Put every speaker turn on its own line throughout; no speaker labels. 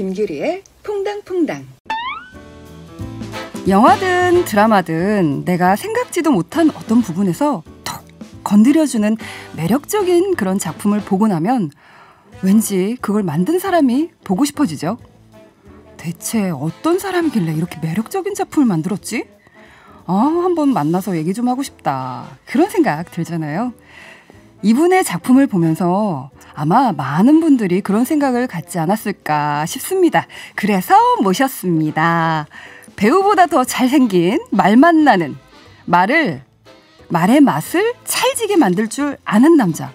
김규리의 퐁당퐁당 영화든 드라마든 내가 생각지도 못한 어떤 부분에서 톡 건드려주는 매력적인 그런 작품을 보고 나면 왠지 그걸 만든 사람이 보고 싶어지죠. 대체 어떤 사람이길래 이렇게 매력적인 작품을 만들었지? 아, 한번 만나서 얘기 좀 하고 싶다. 그런 생각 들잖아요. 이분의 작품을 보면서 아마 많은 분들이 그런 생각을 갖지 않았을까 싶습니다. 그래서 모셨습니다. 배우보다 더 잘생긴 말만 나는 말을 말의 맛을 찰지게 만들 줄 아는 남자.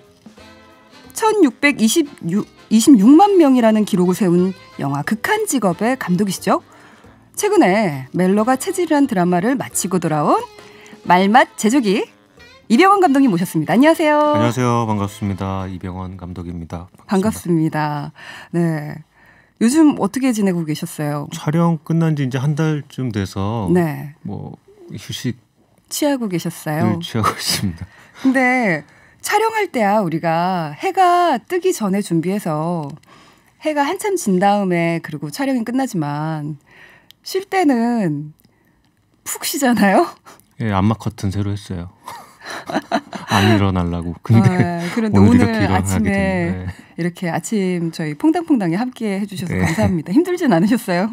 1626만 명이라는 기록을 세운 영화 극한 직업의 감독이시죠. 최근에 멜로가 체질이란 드라마를 마치고 돌아온 말맛 제조기 이병헌 감독님 모셨습니다. 안녕하세요. 안녕하세요.
반갑습니다. 이병헌 감독입니다.
반갑습니다. 반갑습니다. 네. 요즘 어떻게 지내고 계셨어요?
촬영 끝난 지 이제 한 달쯤 돼서 네. 뭐 휴식
취하고 계셨어요? 네,
취하고 있습니다.
근데 촬영할 때야 우리가 해가 뜨기 전에 준비해서 해가 한참 진 다음에 그리고 촬영이 끝나지만 쉴 때는 푹 쉬잖아요.
예, 안마 커튼 새로 했어요. 안 일어나려고. 근데 아, 그런데 오늘, 오늘 이렇게 아침에 네.
이렇게 아침 저희 퐁당퐁당에 함께 해주셔서 네. 감사합니다. 힘들진 않으셨어요?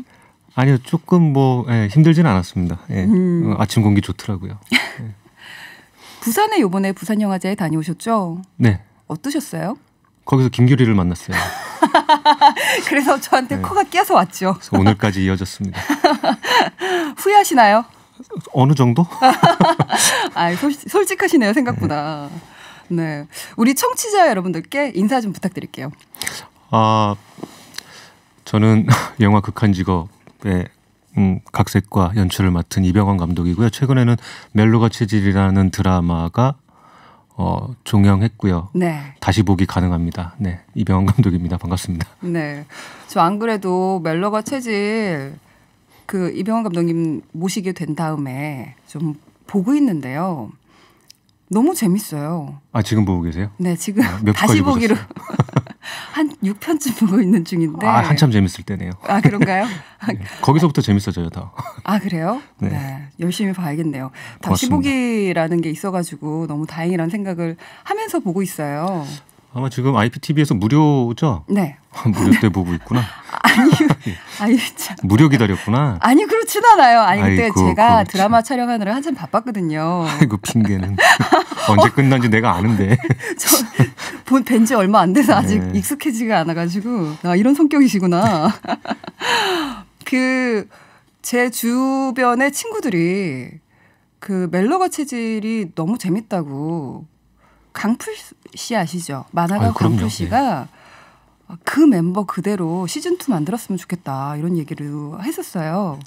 아니요, 조금 뭐 예, 힘들진 않았습니다. 예. 음. 어, 아침 공기 좋더라고요. 예.
부산에 요번에 부산 영화제에 다녀오셨죠? 네. 어떠셨어요?
거기서 김규리를 만났어요.
그래서 저한테 네. 코가 끼어서 왔죠.
오늘까지 이어졌습니다.
후회하시나요? 어느 정도? 아, 솔, 직하시네요 생각보다. 네, 우리 청취자 여러분들께 인사 좀 부탁드릴게요.
아, 저는 영화 극한 직업의 음, 각색과 연출을 맡은 이병헌 감독이고요. 최근에는 멜로가 체질이라는 드라마가 어, 종영했고요. 네. 다시 보기 가능합니다. 네, 이병헌 감독입니다. 반갑습니다.
네, 저 안 그래도 멜로가 체질 그 이병헌 감독님 모시게 된 다음에 좀 보고 있는데요. 너무 재밌어요.
아 지금 보고 계세요?
네 지금 아, 다시 보기로 한 6편쯤 보고 있는 중인데. 아 한참
재밌을 때네요. 아 그런가요? 네, 거기서부터 재밌어져요 다.
아 그래요? 네. 네 열심히 봐야겠네요. 고맙습니다. 다시 보기라는 게 있어가지고 너무 다행이라는 생각을 하면서 보고 있어요.
아마 지금 IPTV에서 무료죠? 네. 아, 무료 때 보고 있구나. 아니 아니, 무료 기다렸구나.
아니, 그렇진 않아요. 아니, 그때 아이고, 제가 그렇지. 드라마 촬영하느라 한참 바빴거든요. 아이고,
핑계는. 언제 어. 끝난지 내가 아는데. 저,
본, 뵌지 얼마 안 돼서 아직 네. 익숙해지가 않아가지고. 아, 이런 성격이시구나. 그, 제 주변의 친구들이 그 멜로가 체질이 너무 재밌다고 강풀 씨 아시죠? 만화가 광표 씨가 네. 그 멤버 그대로 시즌 2 만들었으면 좋겠다 이런 얘기를 했었어요.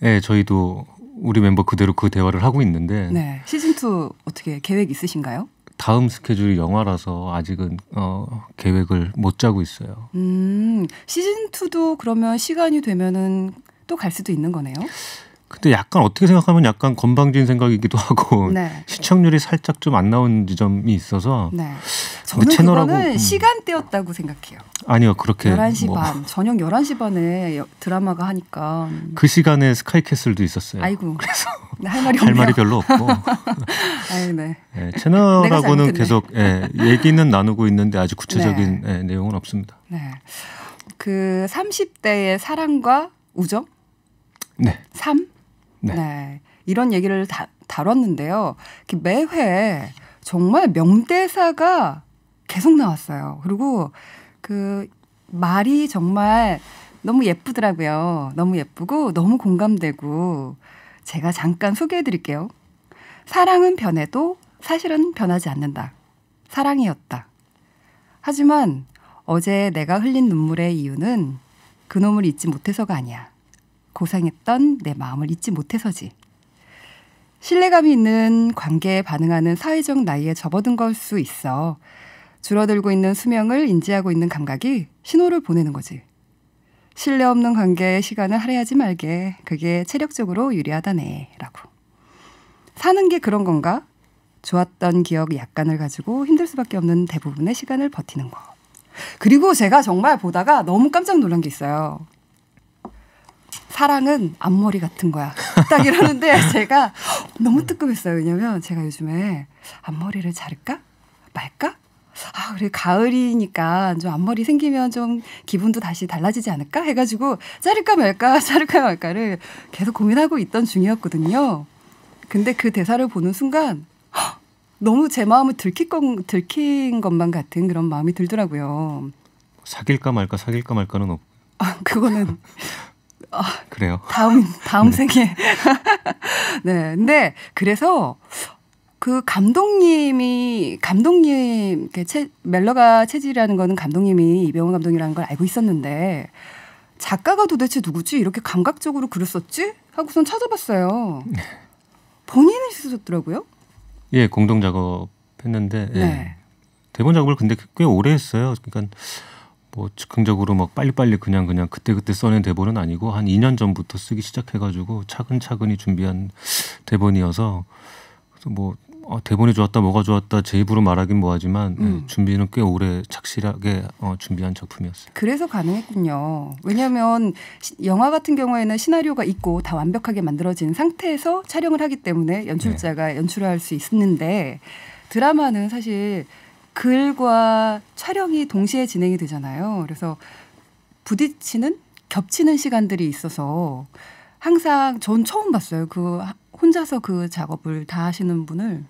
네, 저희도 우리 멤버 그대로 그 대화를 하고 있는데
네, 시즌 2 어떻게 계획 있으신가요?
다음 스케줄이 영화라서 아직은 어, 계획을 못 짜고 있어요.
음, 시즌 2도 그러면 시간이 되면은 또 갈 수도 있는 거네요.
근데 약간 어떻게 생각하면 약간 건방진 생각이기도 하고 네. 시청률이 살짝 좀 안 나온 지점이 있어서
네. 저는 뭐 채널하고 음. 시간대였다고 생각해요.
아니요 그렇게 11시 뭐. 반
저녁 11시 반에 드라마가 하니까
그 시간에 스카이캐슬도 있었어요.
아이고 그래서 네, 할 말이, 할 말이 별로 없고 아이, 네. 네, 채널하고는 계속 예,
얘기는 나누고 있는데 아직 네. 구체적인 예, 내용은 없습니다.
네. 그 30대의 사랑과 우정? 네. 삶? 네. 네. 이런 얘기를 다, 다뤘는데요. 매회 정말 명대사가 계속 나왔어요. 그리고 그 말이 정말 너무 예쁘더라고요. 너무 예쁘고 너무 공감되고 제가 잠깐 소개해 드릴게요. 사랑은 변해도 사실은 변하지 않는다. 사랑이었다. 하지만 어제 내가 흘린 눈물의 이유는 그놈을 잊지 못해서가 아니야. 고생했던 내 마음을 잊지 못해서지. 신뢰감이 있는 관계에 반응하는 사회적 나이에 접어든 걸 수 있어. 줄어들고 있는 수명을 인지하고 있는 감각이 신호를 보내는 거지. 신뢰 없는 관계의 시간을 할애하지 말게. 그게 체력적으로 유리하다네. 라고. 사는 게 그런 건가? 좋았던 기억 약간을 가지고 힘들 수밖에 없는 대부분의 시간을 버티는 거. 그리고 제가 정말 보다가 너무 깜짝 놀란 게 있어요. 사랑은 앞머리 같은 거야. 딱 이러는데 제가 너무 뜨끔했어요. 왜냐면 제가 요즘에 앞머리를 자를까? 말까? 아, 그래, 가을이니까 좀 앞머리 생기면 좀 기분도 다시 달라지지 않을까? 해가지고 자를까 말까, 자를까 말까를 계속 고민하고 있던 중이었거든요. 근데 그 대사를 보는 순간 너무 제 마음을 들킬 건, 들킨 것만 같은 그런 마음이 들더라고요.
사귈까 말까, 사귈까 말까는 없
아, 그거는 아, 그래요. 다음 다음 네. 생에. 네. 근데 그래서 그 감독님이 감독님 그 채, 멜러가 체질이라는 거는 감독님이 이병헌 감독이라는 걸 알고 있었는데 작가가 도대체 누구지 이렇게 감각적으로 그렸었지 하고선 찾아봤어요. 네. 본인이 쓰셨더라고요.
예, 공동 작업했는데 예. 네. 대본 작업을 근데 꽤 오래 했어요. 그러니까 뭐 즉흥적으로 막 빨리빨리 그냥 그냥 그때그때 써낸 대본은 아니고 한 2년 전부터 쓰기 시작해가지고 차근차근히 준비한 대본이어서 그래서 뭐 어, 대본이 좋았다 뭐가 좋았다 제 입으로 말하긴 뭐하지만 예, 음. 예, 준비는 꽤 오래 착실하게 어, 준비한 작품이었어요.
그래서 가능했군요. 왜냐하면 시, 영화 같은 경우에는 시나리오가 있고 다 완벽하게 만들어진 상태에서 촬영을 하기 때문에 연출자가 네. 연출을 할 수 있는데 드라마는 사실 글과 촬영이 동시에 진행이 되잖아요. 그래서 부딪히는 겹치는 시간들이 있어서 항상 전 처음 봤어요. 그 혼자서 그 작업을 다 하시는 분을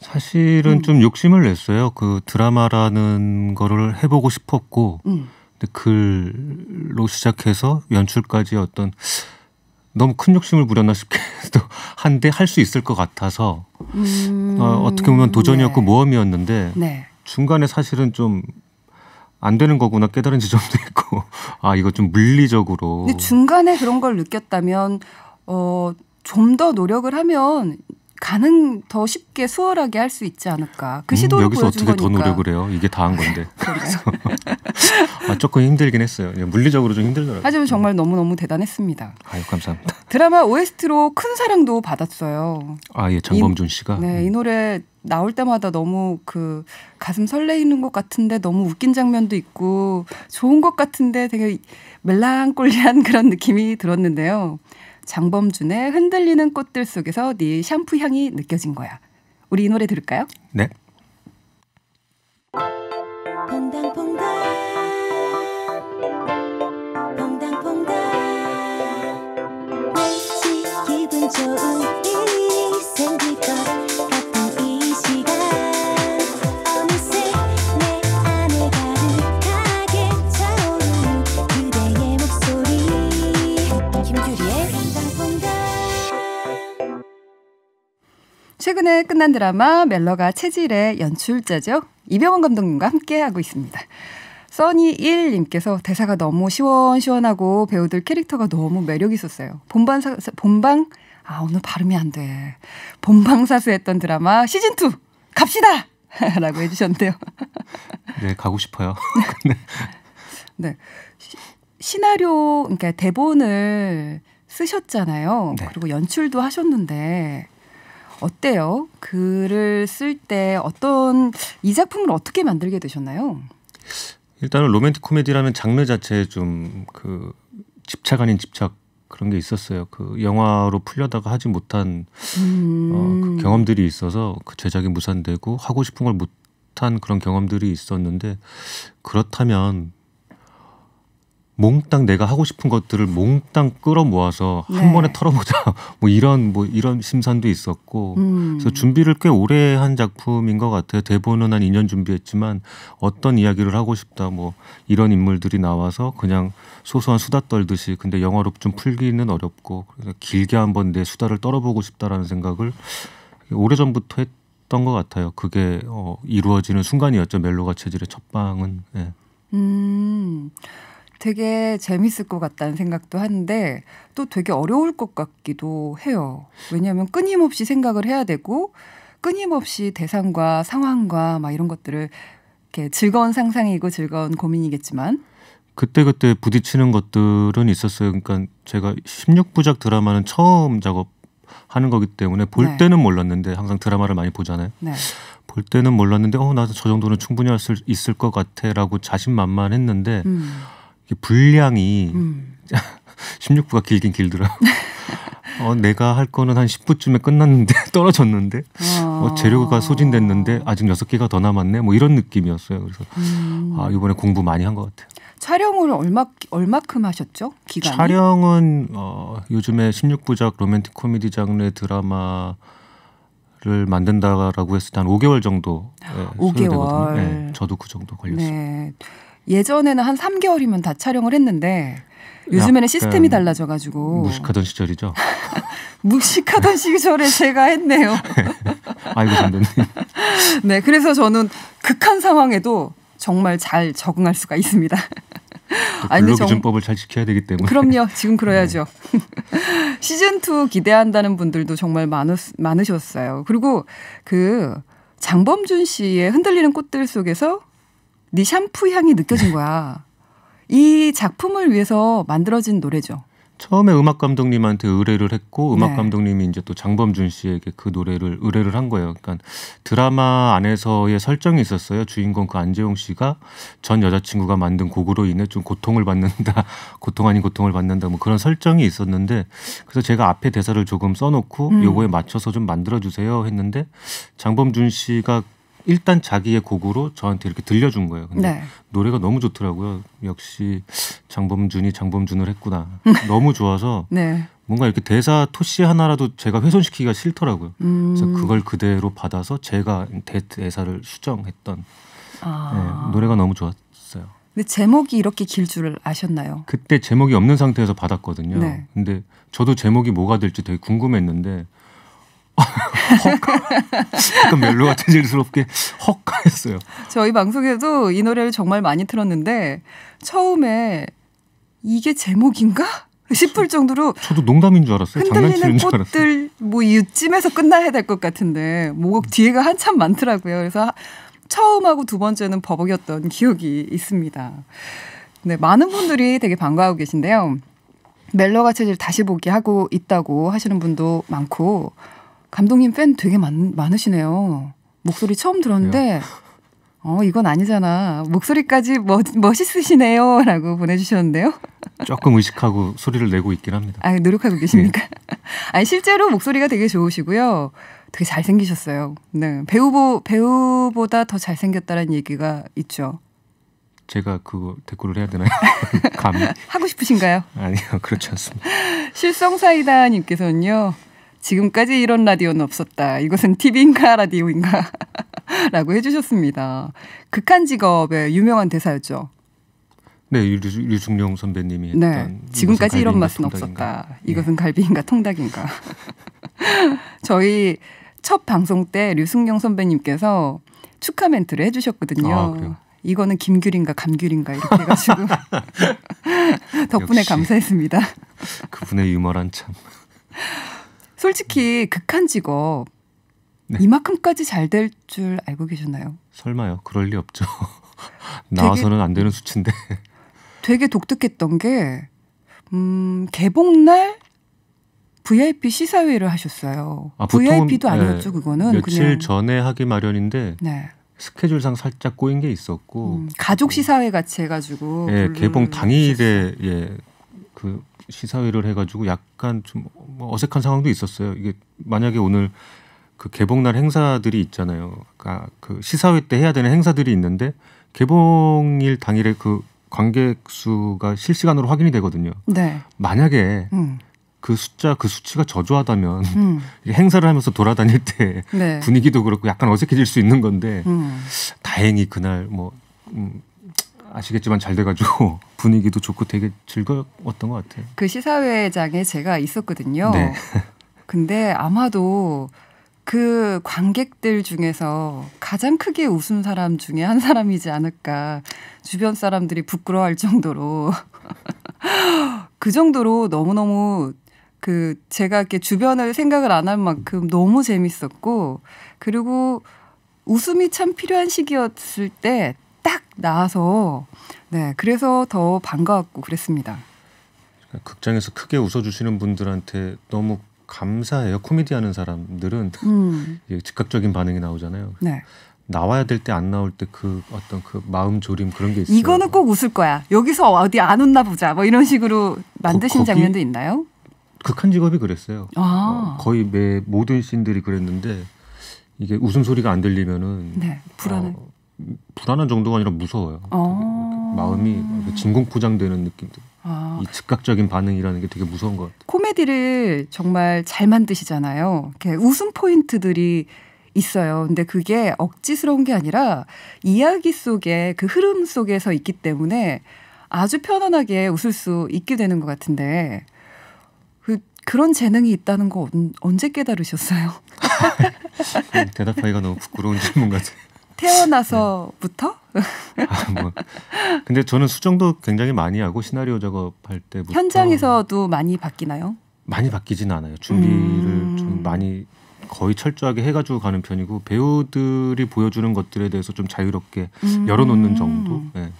사실은 음. 좀 욕심을 냈어요. 그 드라마라는 거를 해보고 싶었고 음. 근데 글로 시작해서 연출까지 어떤 너무 큰 욕심을 부렸나 싶기도 한데 할 수 있을 것 같아서 음, 어, 어떻게 보면 도전이었고 네. 모험이었는데 네. 중간에 사실은 좀 안 되는 거구나 깨달은 지점도 있고 아 이거 좀 물리적으로 근데
중간에 그런 걸 느꼈다면 어, 좀 더 노력을 하면 가능 더 쉽게 수월하게 할 수 있지 않을까 그 음, 시도를 음, 여기서 어떻게 거니까. 더 노력을
해요 이게 다 한 건데 그래 아, 조금 힘들긴 했어요 예, 물리적으로 좀 힘들더라고요 하지만
정말 음. 너무너무 대단했습니다
아유 감사합니다
드라마 OST로 큰 사랑도 받았어요
아예 장범준 씨가
네이 음. 노래 나올 때마다 너무 그 가슴 설레이는 것 같은데 너무 웃긴 장면도 있고 좋은 것 같은데 되게 멜랑꼴리한 그런 느낌이 들었는데요 장범준의 흔들리는 꽃들 속에서 네 샴푸 향이 느껴진 거야. 우리 이 노래 들을까요? 네. 최근에 끝난 드라마 멜러가 체질의 연출자죠. 이병헌 감독님과 함께하고 있습니다. 써니1님께서 대사가 너무 시원시원하고 배우들 캐릭터가 너무 매력 있었어요. 본방, 사, 본방, 아, 오늘 발음이 안 돼. 본방사수했던 드라마 시즌2 갑시다! 라고 해주셨는데요.
네, 가고 싶어요.
네. 시, 시나리오, 그러니까 대본을 쓰셨잖아요. 네. 그리고 연출도 하셨는데 어때요? 글을 쓸 때 어떤 이 작품을 어떻게 만들게 되셨나요?
일단은 로맨틱 코미디라는 장르 자체에 좀 그 집착 아닌 집착 그런 게 있었어요. 그 영화로 풀려다가 하지 못한
음. 어, 그 경험들이
있어서 그 제작이 무산되고 하고 싶은 걸 못한 그런 경험들이 있었는데 그렇다면 몽땅 내가 하고 싶은 것들을 몽땅 끌어모아서 한 네. 번에 털어보자 뭐 이런 뭐 이런 심산도 있었고 음. 그래서 준비를 꽤 오래 한 작품인 것 같아요 대본은 한 2년 준비했지만 어떤 이야기를 하고 싶다 뭐 이런 인물들이 나와서 그냥 소소한 수다 떨듯이 근데 영화로 좀 풀기는 어렵고 그래서 길게 한번 내 수다를 떨어보고 싶다라는 생각을 오래 전부터 했던 것 같아요 그게 어, 이루어지는 순간이었죠 멜로가 체질의 첫 방은 예.
음. 되게 재밌을 것 같다는 생각도 한데 또 되게 어려울 것 같기도 해요. 왜냐하면 끊임없이 생각을 해야 되고 끊임없이 대상과 상황과 막 이런 것들을 이렇게 즐거운 상상이고 즐거운 고민이겠지만
그때그때 부딪히는 것들은 있었어요. 그러니까 제가 16부작 드라마는 처음 작업하는 거기 때문에 볼 네. 때는 몰랐는데 항상 드라마를 많이 보잖아요. 네. 볼 때는 몰랐는데 어 나도 저 정도는 충분히 할 수 있을 것 같아라고 자신만만했는데 음. 분량이 음. 16부가 길긴 길더라고요. 어, 내가 할 거는 한 10부쯤에 끝났는데 떨어졌는데 어. 어, 재료가 소진됐는데 아직 6개가 더 남았네 뭐 이런 느낌이었어요. 그래서
음. 아,
이번에 공부 많이 한 것 같아요.
촬영을 얼마 얼마큼 하셨죠? 기간 촬영은
어, 요즘에 16부작 로맨틱 코미디 장르 의 드라마 를 만든다라고 했을 때 한 5개월 정도 5개월 예, 네, 예, 저도 그 정도 걸렸어요.
네. 예전에는 한 3개월이면 다 촬영을 했는데 요즘에는 시스템이 그 달라져가지고 무식하던 시절이죠. 무식하던 시절에 제가 했네요.
아이고 감독님.
네, 그래서 저는 극한 상황에도 정말 잘 적응할 수가 있습니다. 근로기준법을
잘 지켜야 되기 때문에.
그럼요. 지금 그래야죠. 네. 시즌2 기대한다는 분들도 정말 많으, 많으셨어요. 그리고 그 장범준 씨의 흔들리는 꽃들 속에서 네 샴푸 향이 느껴진 거야. 이 작품을 위해서 만들어진 노래죠.
처음에 음악 감독님한테 의뢰를 했고 음악 네. 감독님이 이제 또 장범준 씨에게 그 노래를 의뢰를 한 거예요. 그러니까 드라마 안에서의 설정이 있었어요. 주인공 그 안재홍 씨가 전 여자친구가 만든 곡으로 인해 좀 고통을 받는다, 고통 아닌 고통을 받는다 뭐 그런 설정이 있었는데 그래서 제가 앞에 대사를 조금 써놓고 음. 요거에 맞춰서 좀 만들어 주세요 했는데 장범준 씨가 일단 자기의 곡으로 저한테 이렇게 들려준 거예요. 근데 네. 노래가 너무 좋더라고요. 역시 장범준이 장범준을 했구나. 음. 너무 좋아서 네. 뭔가 이렇게 대사 토시 하나라도 제가 훼손시키기가 싫더라고요. 음. 그래서 그걸 그대로 받아서 제가 대, 사를 수정했던
아. 네,
노래가 너무 좋았어요.
근데 제목이 이렇게 길 줄 아셨나요? 그때
제목이 없는 상태에서 받았거든요. 네. 근데 저도 제목이 뭐가 될지 되게 궁금했는데 헉. 약간 멜로 같은 질스럽게 헉 했어요.
저희 방송에도 이 노래를 정말 많이 틀었는데 처음에 이게 제목인가? 싶을 정도로
저도 농담인 줄 알았어요. 흔들리는 줄
꽃들 뭐 이쯤에서 끝나야 될 것 같은데 뭐 뒤에가 한참 많더라고요. 그래서 처음하고 두 번째는 버벅였던 기억이 있습니다. 네, 많은 분들이 되게 반가워하고 계신데요. 멜로가 체질 다시 보기 하고 있다고 하시는 분도 많고 감독님 팬 되게 많, 많으시네요. 목소리 처음 들었는데 어 이건 아니잖아. 목소리까지 멋, 멋있으시네요라고 보내주셨는데요.
조금 의식하고 소리를 내고 있긴 합니다.
아 노력하고 계십니까? 네. 아니 실제로 목소리가 되게 좋으시고요. 되게 잘생기셨어요. 네 배우보 배우보다 더 잘생겼다는 얘기가 있죠.
제가 그거 댓글을 해야 되나요? 감히
하고 싶으신가요?
아니요 그렇지 않습니다.
실성사이다님께서는요. 지금까지 이런 라디오는 없었다. 이것은 TV인가 라디오인가? 라고 해주셨습니다. 극한 직업의 유명한 대사였죠.
네, 류, 중룡 선배님이 네, 했던 네, 지금까지 이런 맛은 통닭인가?
없었다. 예. 이것은 네. 갈비인가 통닭인가? 저희 첫 방송 때 류승룡 선배님께서 축하 멘트를 해주셨거든요. 아, 이거는 김귤인가 감귤인가 이렇게 해가지고 덕분에 감사했습니다.
그분의 유머란 참.
솔직히 극한 직업 네. 이만큼까지 잘 될 줄 알고 계셨나요?
설마요. 그럴 리 없죠. 나와서는 되게, 안 되는 수치인데.
되게 독특했던 게 음, 개봉날 VIP 시사회를 하셨어요. 아, VIP도 아니었죠, 네, 그거는. 며칠 그냥.
전에 하기 마련인데 네. 스케줄상 살짝 꼬인 게 있었고 음,
가족 뭐 시사회 같이 해가지고 예, 개봉 당일에
예, 그 시사회를 해가지고 약간 좀 뭐 어색한 상황도 있었어요. 이게 만약에 오늘 그 개봉날 행사들이 있잖아요. 그러니까 그 시사회 때 해야 되는 행사들이 있는데 개봉일 당일에 그 관객 수가 실시간으로 확인이 되거든요. 네. 만약에 음. 그 숫자 그 수치가 저조하다면 음. 행사를 하면서 돌아다닐 때 네. 분위기도 그렇고 약간 어색해질 수 있는 건데 음. 다행히 그날 뭐 음, 아시겠지만 잘 돼가지고 분위기도 좋고 되게 즐거웠던 것 같아요.
그 시사회장에 제가 있었거든요. 네. 근데 아마도 그 관객들 중에서 가장 크게 웃은 사람 중에 한 사람이지 않을까. 주변 사람들이 부끄러워할 정도로. 그 정도로 너무너무 그 제가 이렇게 주변을 생각을 안 할 만큼 너무 재밌었고 그리고 웃음이 참 필요한 시기였을 때딱 나와서 네 그래서 더 반가웠고 그랬습니다.
그러니까 극장에서 크게 웃어주시는 분들한테 너무 감사해요. 코미디 하는 사람들은 음. 즉각적인 반응이 나오잖아요. 네. 나와야 될 때 안 나올 때 그 어떤 그 마음 조림 그런 게 있어요. 이거는
꼭 웃을 거야. 여기서 어디 안 웃나 보자. 뭐 이런 식으로 만드신 거, 장면도 있나요?
극한 직업이 그랬어요.
아. 어,
거의 매 모든 씬들이 그랬는데 이게 웃음 소리가 안 들리면은
네, 불안해. 어,
불안한 정도가 아니라 무서워요.
아~
마음이 진공 포장되는 느낌도. 아~ 이 즉각적인 반응이라는 게 되게 무서운 것 같아요.
코미디를 정말 잘 만드시잖아요. 이렇게 웃음 포인트들이 있어요. 근데 그게 억지스러운 게 아니라 이야기 속에 그 흐름 속에서 있기 때문에 아주 편안하게 웃을 수 있게 되는 것 같은데 그 그런 재능이 있다는 거 언제 깨달으셨어요?
대답하기가 너무 부끄러운 질문 같아요.
태어나서부터? 아,
뭐. 근데 저는 수정도 굉장히 많이 하고 시나리오 작업할 때부터
현장에서도 많이 바뀌나요?
많이 바뀌진 않아요. 준비를 음. 좀 많이 거의 철저하게 해가지고 가는 편이고 배우들이 보여주는 것들에 대해서 좀 자유롭게 음. 열어놓는 정도. 네.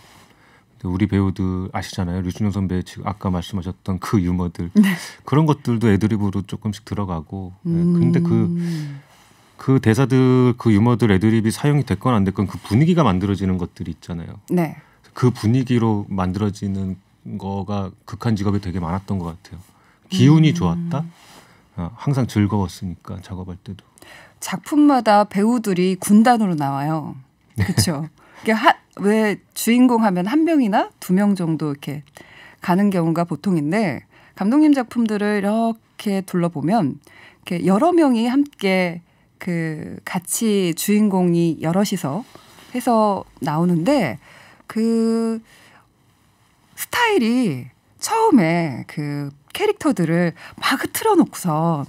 우리 배우들 아시잖아요. 류준영 선배 지금 아까 말씀하셨던 그 유머들 네. 그런 것들도 애드립으로 조금씩 들어가고 네. 근데 그 음. 그 대사들 그 유머들 애드립이 사용이 됐건 안 됐건 그 분위기가 만들어지는 것들이 있잖아요. 네. 그 분위기로 만들어지는 거가 극한 직업이 되게 많았던 것 같아요. 기운이 음. 좋았다. 어, 항상 즐거웠으니까
작업할 때도. 작품마다 배우들이 군단으로 나와요. 그렇죠. 왜 주인공 하면 한 명이나 두 명 정도 이렇게 가는 경우가 보통인데 감독님 작품들을 이렇게 둘러보면 이렇게 여러 명이 함께 그 같이 주인공이 여럿이서 해서 나오는데 그 스타일이 처음에 그 캐릭터들을 막 틀어놓고서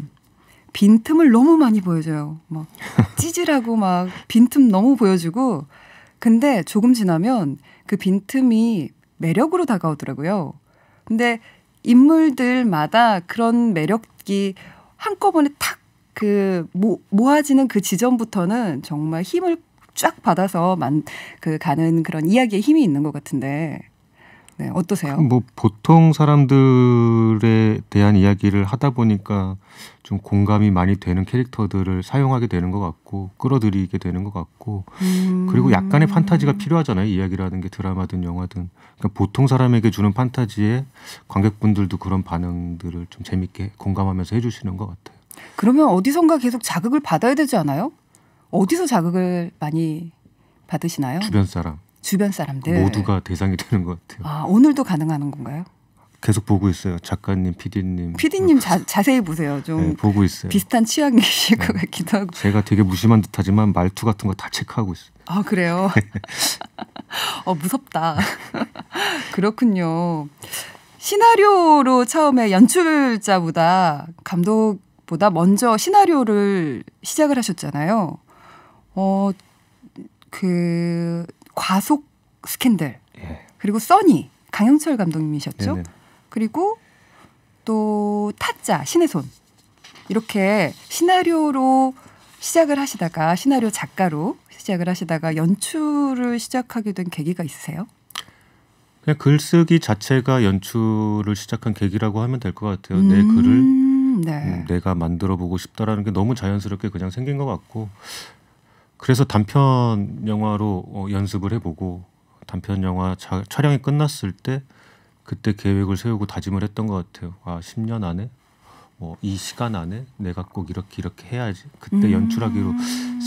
빈틈을 너무 많이 보여줘요. 막 찌질하고 막 빈틈 너무 보여주고 근데 조금 지나면 그 빈틈이 매력으로 다가오더라고요. 근데 인물들마다 그런 매력이 한꺼번에 탁그 모, 모아지는 그 지점부터는 정말 힘을 쫙 받아서 만, 그 가는 그런 이야기에 힘이 있는 것 같은데 네, 어떠세요? 그
뭐 보통 사람들에 대한 이야기를 하다 보니까 좀 공감이 많이 되는 캐릭터들을 사용하게 되는 것 같고 끌어들이게 되는 것 같고 음. 그리고 약간의 판타지가 필요하잖아요 이야기라는 게 드라마든 영화든 그러니까 보통 사람에게 주는 판타지에 관객분들도 그런 반응들을 좀 재밌게 공감하면서 해주시는 것 같아요.
그러면 어디선가 계속 자극을 받아야 되지 않아요? 어디서 자극을 많이 받으시나요? 주변 사람. 주변 사람들 모두가
대상이 되는 것
같아요. 아 오늘도 가능한 건가요?
계속 보고 있어요. 작가님, 피디님
PD님 뭐 자, 자세히 보세요. 좀 네,
보고 있어요. 비슷한
취향이실 네. 것 같기도 하고.
제가 되게 무심한 듯하지만 말투 같은 거 다 체크하고 있어요.
아 그래요? 네. 어 무섭다. 그렇군요. 시나리오로 처음에 연출자보다 감독 보다 먼저 시나리오를 시작을 하셨잖아요. 어, 그, 과속 스캔들. 예. 그리고 써니, 강영철 감독님이셨죠. 네네. 그리고 또 타짜, 신의 손. 이렇게 시나리오로 시작을 하시다가 시나리오 작가로 시작을 하시다가 연출을 시작하게 된 계기가 있으세요?
글쓰기 자체가 연출을 시작한 계기라고 하면 될 것 같아요. 음. 내 글을 음. 네. 음, 내가 만들어보고 싶다라는 게 너무 자연스럽게 그냥 생긴 것 같고 그래서 단편 영화로 어, 연습을 해보고 단편 영화 자, 촬영이 끝났을 때 그때 계획을 세우고 다짐을 했던 것 같아요. 아 10년 안에 뭐 이 시간 안에 내가 꼭 이렇게 이렇게 해야지 그때 음. 연출하기로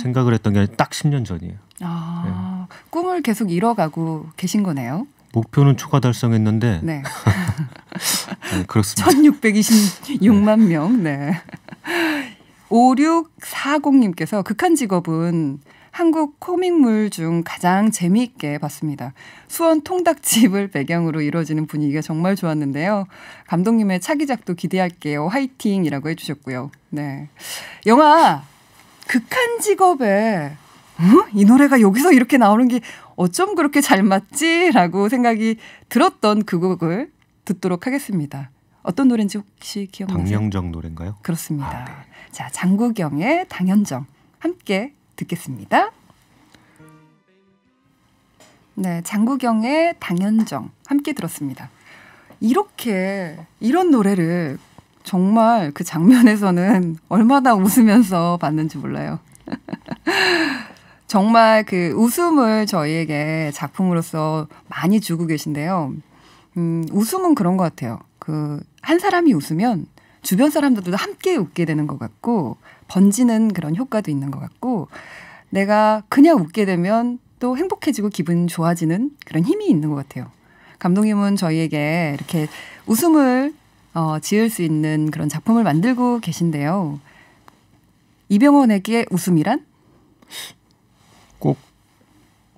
생각을 했던 게 딱 10년 전이에요.
아, 네. 꿈을 계속 잃어가고 계신 거네요.
목표는 초과 달성했는데
네. 음, 그렇습니다. 1626만 명. 네. 5640님께서 극한 직업은 한국 코믹물 중 가장 재미있게 봤습니다. 수원 통닭집을 배경으로 이루어지는 분위기가 정말 좋았는데요. 감독님의 차기작도 기대할게요. 화이팅이라고 해주셨고요. 네, 영화 극한 직업에 응? 어? 이 노래가 여기서 이렇게 나오는 게 어쩜 그렇게 잘 맞지라고 생각이 들었던 그 곡을 듣도록 하겠습니다. 어떤 노래인지 혹시 기억나세요?
당연정 노래인가요?
그렇습니다. 아, 네. 자, 장국영의 당연정 함께 듣겠습니다. 네, 장국영의 당연정 함께 들었습니다. 이렇게 이런 노래를 정말 그 장면에서는 얼마나 웃으면서 봤는지 몰라요. 정말 그 웃음을 저희에게 작품으로서 많이 주고 계신데요. 음, 웃음은 그런 것 같아요. 그 한 사람이 웃으면 주변 사람들도 함께 웃게 되는 것 같고 번지는 그런 효과도 있는 것 같고 내가 그냥 웃게 되면 또 행복해지고 기분 좋아지는 그런 힘이 있는 것 같아요. 감독님은 저희에게 이렇게 웃음을 어, 지을 수 있는 그런 작품을 만들고 계신데요. 이병헌에게 웃음이란?
꼭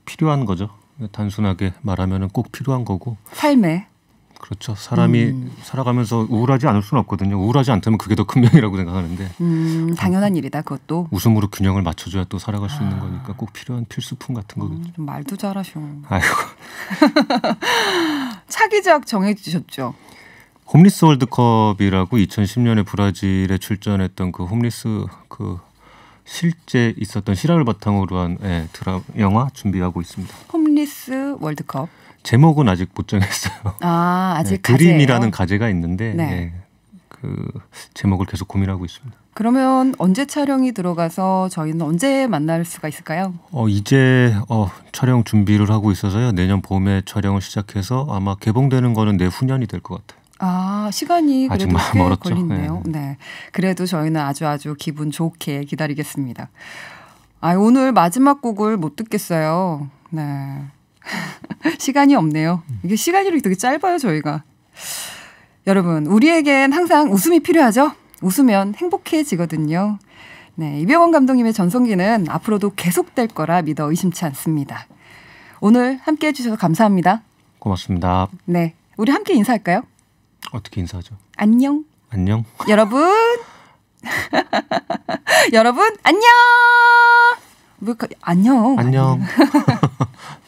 필요한 거죠. 단순하게 말하면 꼭 필요한 거고 삶에 그렇죠. 사람이 음. 살아가면서 우울하지 않을 수는 없거든요. 우울하지 않다면 그게 더 큰 병이라고 생각하는데.
음, 당연한 일이다 그것도.
웃음으로 균형을 맞춰줘야 또 살아갈 수 아. 있는 거니까 꼭 필요한 필수품 같은 음,
거겠죠. 말도 잘하셔. 아이고. 차기작 정해주셨죠.
홈리스 월드컵이라고 2010년에 브라질에 출전했던 그 홈리스 그 실제 있었던 실화를 바탕으로 한 예, 드라 영화 준비하고 있습니다.
홈리스 월드컵
제목은 아직 못 정했어요.
아 아직 예, 네, 그림이라는
가제가 있는데 네. 예, 그 제목을 계속 고민하고 있습니다.
그러면 언제 촬영이 들어가서 저희는 언제 만날 수가 있을까요?
어 이제 어 촬영 준비를 하고 있어서요. 내년 봄에 촬영을 시작해서 아마 개봉되는 거는 내후년이 될 것 같아요.
아, 시간이 아직 멀었죠. 걸린대요. 네. 네. 그래도 저희는 아주 아주 기분 좋게 기다리겠습니다. 아, 오늘 마지막 곡을 못 듣겠어요. 네. 시간이 없네요. 이게 시간이 되게 짧아요, 저희가. 여러분, 우리에겐 항상 웃음이 필요하죠? 웃으면 행복해지거든요. 네, 이병헌 감독님의 전성기는 앞으로도 계속될 거라 믿어 의심치 않습니다. 오늘 함께 해주셔서 감사합니다.
고맙습니다.
네, 우리 함께 인사할까요?
어떻게 인사하죠?
안녕. 안녕. 여러분. 여러분 안녕. 뭐, 안녕. 안녕.